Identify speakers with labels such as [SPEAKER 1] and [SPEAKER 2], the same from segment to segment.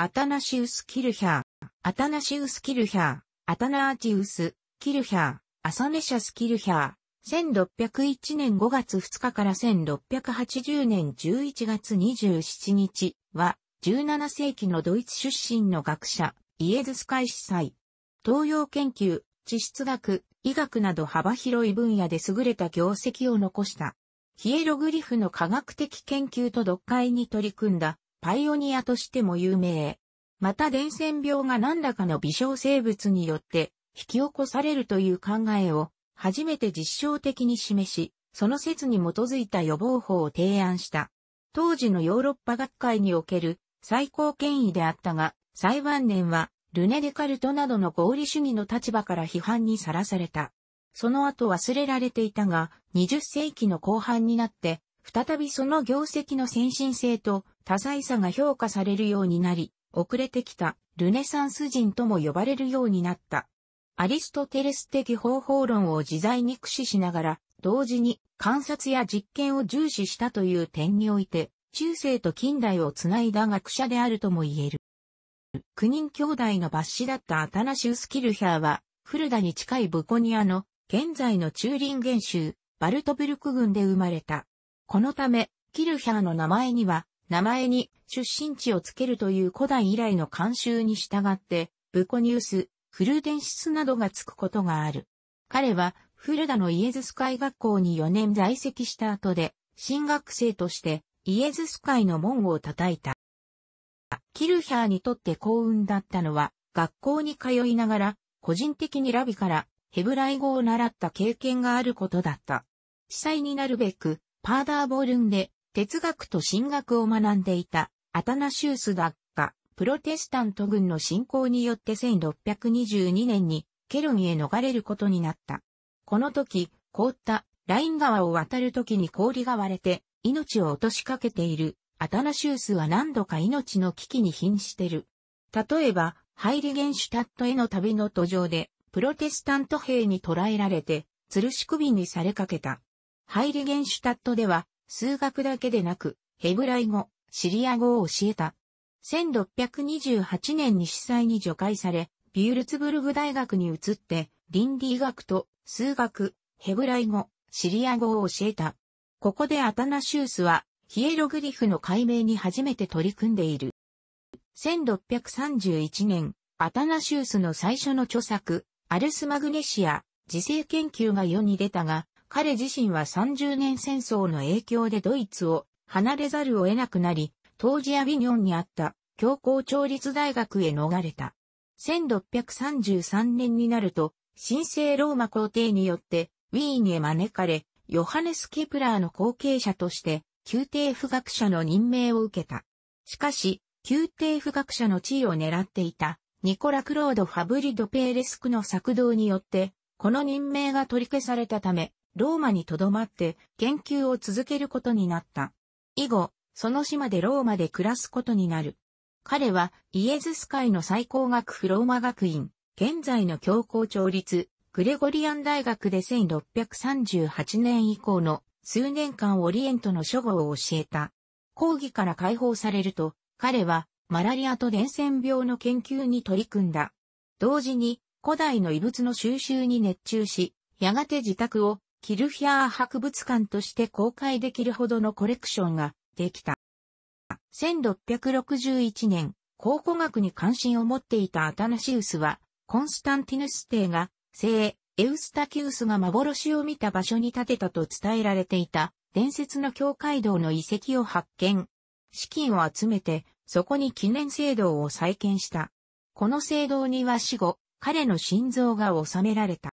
[SPEAKER 1] アタナシウス・キルヒャー、アタナシウス・キルヒャー、アタナーチウス・キルヒャー、アサネシャス・キルヒャー、1601年5月2日から1680年11月27日は、17世紀のドイツ出身の学者、イエズスカシ司祭。東洋研究、地質学、医学など幅広い分野で優れた業績を残した。ヒエログリフの科学的研究と読解に取り組んだパイオニアとしても有名。また伝染病が何らかの微小生物によって引き起こされるという考えを初めて実証的に示し、その説に基づいた予防法を提案した。当時のヨーロッパ学会における最高権威であったが、最晩年はルネ・デカルトなどの合理主義の立場から批判にさらされた。その後忘れられていたが、20世紀の後半になって、再びその業績の先進性と多彩さが評価されるようになり、遅れてきたルネサンス人とも呼ばれるようになった。アリストテレス的方法論を自在に駆使しながら、同時に観察や実験を重視したという点において、中世と近代をつないだ学者であるとも言える。9人兄弟の抜子だったアタナシウス・キルヒャーは、古田に近いブコニアの現在のチューリンゲン州、バルトブルク郡で生まれた。このため、キルヒャーの名前には、名前に出身地をつけるという古代以来の慣習に従って、ブコニウス、フルーデンシスなどがつくことがある。彼は、フルダのイエズス会学校に4年在籍した後で、新学生としてイエズス会の門を叩いた。キルヒャーにとって幸運だったのは、学校に通いながら、個人的にラビからヘブライ語を習った経験があることだった。地裁になるべく、パーダーボルンで哲学と神学を学んでいた、アタナシウスだが、プロテスタント軍の侵攻によって1622年にケロンへ逃れることになった。この時、凍ったライン川を渡る時に氷が割れて命を落としかけているアタナシウスは何度か命の危機に瀕してる。例えば、ハイリゲンシュタットへの旅の途上で、プロテスタント兵に捕らえられて、吊るし首にされかけた。ハイリゲンシュタットでは、数学だけでなく、ヘブライ語、シリア語を教えた。1628年に司祭に除外され、ビュールツブルグ大学に移って、倫理学と数学、ヘブライ語、シリア語を教えた。ここでアタナシウスは、ヒエログリフの解明に初めて取り組んでいる。1631年、アタナシウスの最初の著作、アルスマグネシア、自生研究が世に出たが、彼自身は30年戦争の影響でドイツを離れざるを得なくなり、当時アビニョンにあった教皇調律大学へ逃れた。1633年になると、神聖ローマ皇帝によってウィーンへ招かれ、ヨハネス・ケプラーの後継者として、宮廷不学者の任命を受けた。しかし、宮廷不学者の地位を狙っていた、ニコラ・クロード・ファブリ・ド・ペーレスクの作動によって、この任命が取り消されたため、ローマに留まって研究を続けることになった。以後、その島でローマで暮らすことになる。彼はイエズス会の最高学府ローマ学院、現在の教皇調立、グレゴリアン大学で1638年以降の数年間オリエントの諸語を教えた。講義から解放されると、彼はマラリアと伝染病の研究に取り組んだ。同時に古代の遺物の収集に熱中し、やがて自宅をキルヒャー博物館として公開できるほどのコレクションができた。1661年、考古学に関心を持っていたアタナシウスは、コンスタンティヌス帝が、聖エウスタキウスが幻を見た場所に建てたと伝えられていた、伝説の教会堂の遺跡を発見。資金を集めて、そこに記念聖堂を再建した。この聖堂には死後、彼の心臓が収められた。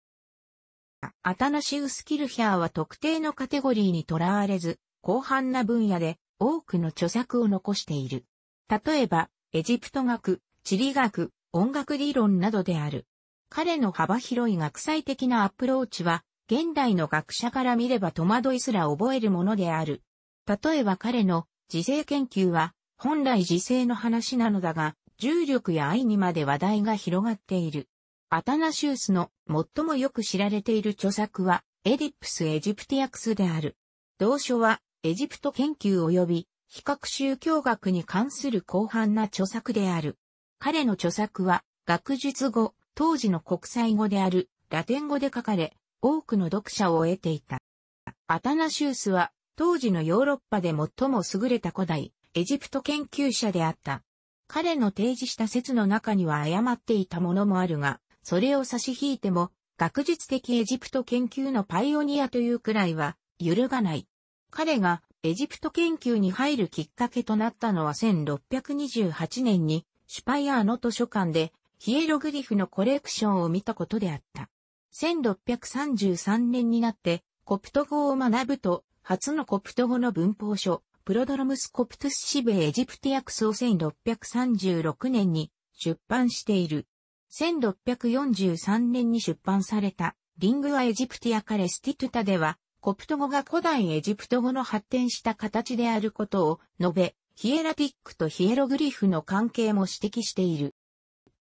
[SPEAKER 1] アタナシウス・キルヒャーは特定のカテゴリーにとらわれず、広範な分野で多くの著作を残している。例えば、エジプト学、地理学、音楽理論などである。彼の幅広い学際的なアプローチは、現代の学者から見れば戸惑いすら覚えるものである。例えば彼の時勢研究は、本来時勢の話なのだが、重力や愛にまで話題が広がっている。アタナシウスの最もよく知られている著作は、エディプス・エジプティアクスである。同書は、エジプト研究及び、比較宗教学に関する広範な著作である。彼の著作は、学術語、当時の国際語である、ラテン語で書かれ、多くの読者を得ていた。アタナシウスは、当時のヨーロッパで最も優れた古代、エジプト研究者であった。彼の提示した説の中には誤っていたものもあるが、それを差し引いても、学術的エジプト研究のパイオニアというくらいは揺るがない。彼がエジプト研究に入るきっかけとなったのは1628年にシュパイアーの図書館でヒエログリフのコレクションを見たことであった。1633年になってコプト語を学ぶと初のコプト語の文法書プロドロムスコプトゥスシベエジプティアクスを1636年に出版している。1643年に出版されたリングアエジプティアカレスティトゥタでは、コプト語が古代エジプト語の発展した形であることを述べ、ヒエラティックとヒエログリフの関係も指摘している。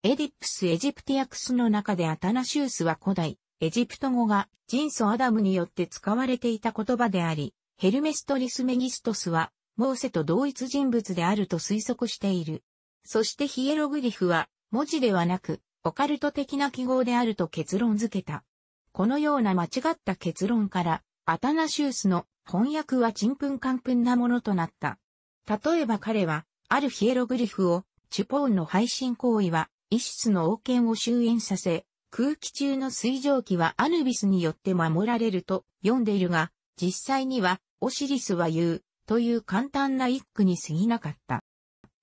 [SPEAKER 1] エディプス・エジプティアクスの中でアタナシウスは古代、エジプト語が人祖アダムによって使われていた言葉であり、ヘルメストリス・メギストスは、モーセと同一人物であると推測している。そしてヒエログリフは、文字ではなく、オカルト的な記号であると結論付けた。このような間違った結論から、アタナシウスの翻訳はちんぷんかんぷんなものとなった。例えば彼は、あるヒエログリフを、チュポーンの配信行為は、イシスの王権を終焉させ、空気中の水蒸気はアヌビスによって守られると読んでいるが、実際には、オシリスは言う、という簡単な一句に過ぎなかった。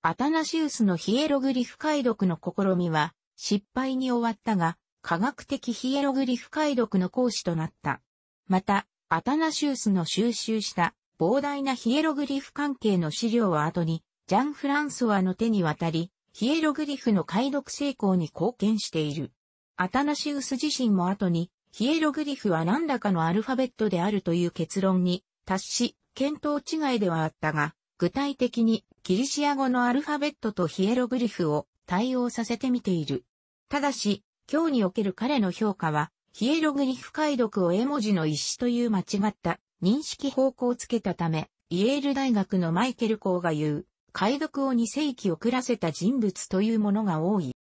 [SPEAKER 1] アタナシウスのヒエログリフ解読の試みは、失敗に終わったが、科学的ヒエログリフ解読の講師となった。また、アタナシウスの収集した膨大なヒエログリフ関係の資料は後に、ジャン・フランソワの手に渡り、ヒエログリフの解読成功に貢献している。アタナシウス自身も後に、ヒエログリフは何らかのアルファベットであるという結論に達し、見当違いではあったが、具体的にギリシア語のアルファベットとヒエログリフを対応させてみている。ただし、今日における彼の評価は、ヒエログリフ解読を絵文字の一種という間違った認識方向をつけたため、イエール大学のマイケル校が言う、解読を2世紀遅らせた人物というものが多い。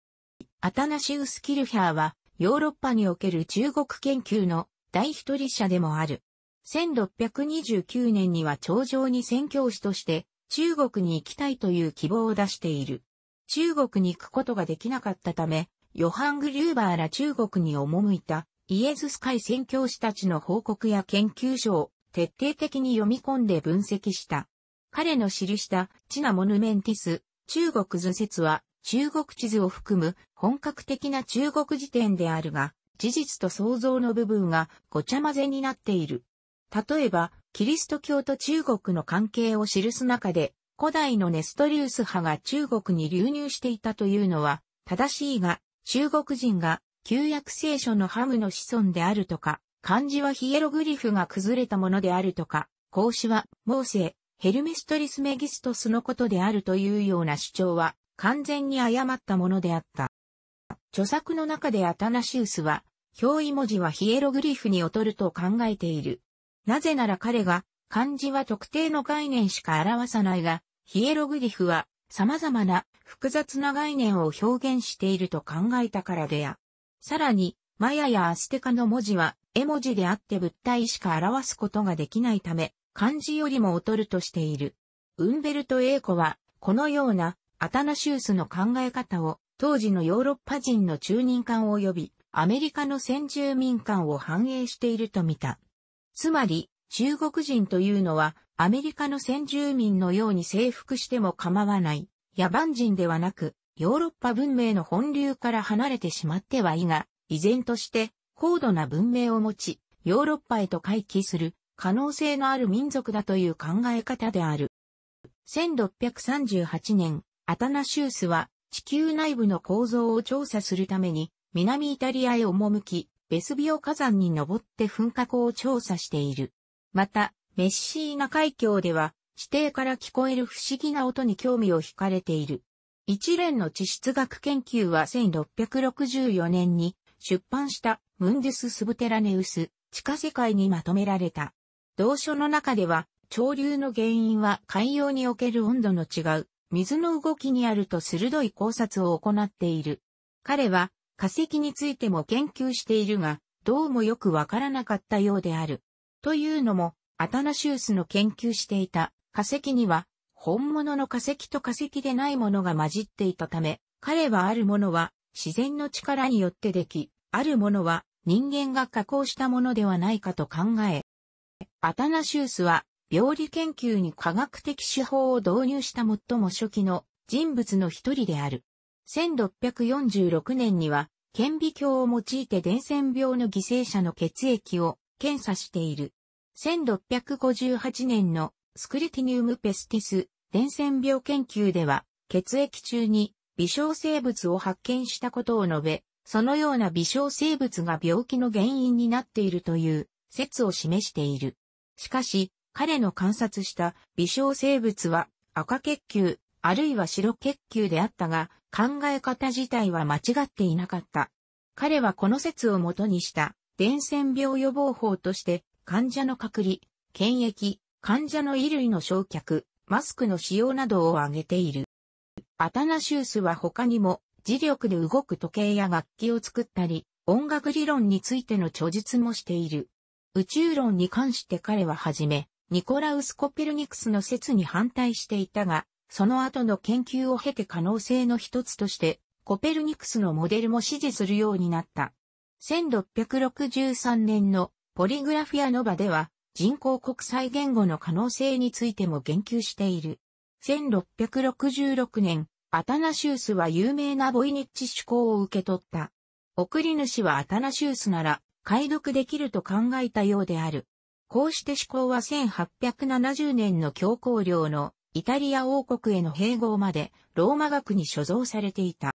[SPEAKER 1] アタナシウス・キルヒャーは、ヨーロッパにおける中国研究の第一人者でもある。1629年には頂上に宣教師として中国に行きたいという希望を出している。中国に行くことができなかったため、ヨハン・グリューバーら中国に赴いた、イエズス会宣教師たちの報告や研究書を徹底的に読み込んで分析した。彼の記したチナ・モヌメンティス、中国図説は中国地図を含む本格的な中国辞典であるが、事実と想像の部分がごちゃ混ぜになっている。例えば、キリスト教と中国の関係を記す中で、古代のネストリウス派が中国に流入していたというのは正しいが、中国人が旧約聖書のハムの子孫であるとか、漢字はヒエログリフが崩れたものであるとか、孔子はモーセ、ヘルメストリスメギストスのことであるというような主張は完全に誤ったものであった。著作の中でアタナシウスは、表意文字はヒエログリフに劣ると考えている。なぜなら彼が、漢字は特定の概念しか表さないが、ヒエログリフは様々な複雑な概念を表現していると考えたからでや。さらに、マヤやアステカの文字は絵文字であって物体しか表すことができないため、漢字よりも劣るとしている。ウンベルト・エーコは、このようなアタナシウスの考え方を、当時のヨーロッパ人の中任間及び、アメリカの先住民間を反映していると見た。つまり、中国人というのは、アメリカの先住民のように征服しても構わない。野蛮人ではなく、ヨーロッパ文明の本流から離れてしまってはいが、依然として高度な文明を持ち、ヨーロッパへと回帰する可能性のある民族だという考え方である。1638年、アタナシウスは地球内部の構造を調査するために南イタリアへ赴き、ベスビオ火山に登って噴火口を調査している。また、メッシーナ海峡では地底から聞こえる不思議な音に興味を惹かれている。一連の地質学研究は1664年に出版したムンデス・スブテラネウス、地下世界にまとめられた。同書の中では、潮流の原因は海洋における温度の違う、水の動きにあると鋭い考察を行っている。彼は化石についても研究しているが、どうもよくわからなかったようである。というのも、アタナシウスの研究していた化石には、本物の化石と化石でないものが混じっていたため、彼はあるものは自然の力によってでき、あるものは人間が加工したものではないかと考え、アタナシウスは病理研究に科学的手法を導入した最も初期の人物の一人である。1646年には、顕微鏡を用いて伝染病の犠牲者の血液を検査している。1658年のスクリティニウムペスティス、伝染病研究では、血液中に微小生物を発見したことを述べ、そのような微小生物が病気の原因になっているという説を示している。しかし、彼の観察した微小生物は赤血球、あるいは白血球であったが、考え方自体は間違っていなかった。彼はこの説をもとにした、伝染病予防法として、患者の隔離、検疫、患者の衣類の焼却、マスクの使用などを挙げている。アタナシウスは他にも、磁力で動く時計や楽器を作ったり、音楽理論についての著述もしている。宇宙論に関して彼ははじめ、ニコラウス・コペルニクスの説に反対していたが、その後の研究を経て可能性の一つとして、コペルニクスのモデルも支持するようになった。1663年のポリグラフィアノバでは、人工国際言語の可能性についても言及している。1666年、アタナシウスは有名なボイニッチ趣向を受け取った。送り主はアタナシウスなら解読できると考えたようである。こうして思考は1870年の教皇領のイタリア王国への併合までローマ学に所蔵されていた。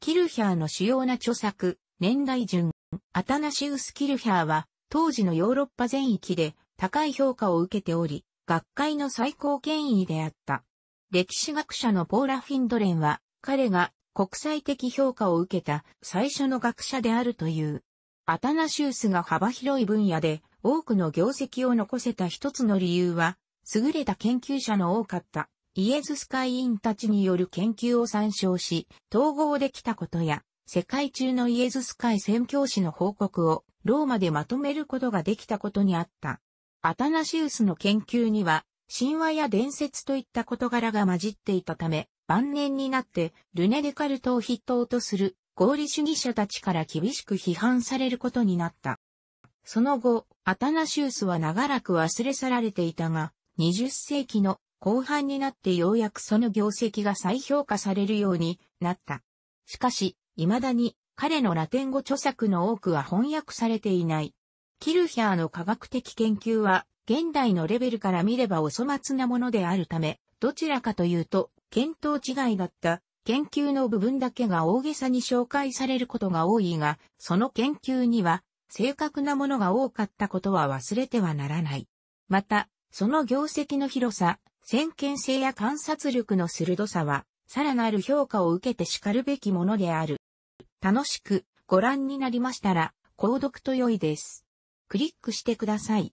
[SPEAKER 1] キルヒャーの主要な著作、年代順、アタナシウス・キルヒャーは当時のヨーロッパ全域で高い評価を受けており、学会の最高権威であった。歴史学者のポーラ・フィンドレンは、彼が国際的評価を受けた最初の学者であるという。アタナシウスが幅広い分野で多くの業績を残せた一つの理由は、優れた研究者の多かったイエズス会員たちによる研究を参照し、統合できたことや、世界中のイエズス会宣教師の報告をローマでまとめることができたことにあった。アタナシウスの研究には、神話や伝説といった事柄が混じっていたため、晩年になってルネ・デカルトを筆頭とする合理主義者たちから厳しく批判されることになった。その後、アタナシウスは長らく忘れ去られていたが、20世紀の後半になってようやくその業績が再評価されるようになった。しかし、未だに彼のラテン語著作の多くは翻訳されていない。キルヒャーの科学的研究は、現代のレベルから見ればお粗末なものであるため、どちらかというと、見当違いだった研究の部分だけが大げさに紹介されることが多いが、その研究には正確なものが多かったことは忘れてはならない。また、その業績の広さ、先見性や観察力の鋭さは、さらなる評価を受けて叱るべきものである。楽しくご覧になりましたら、購読と良いです。クリックしてください。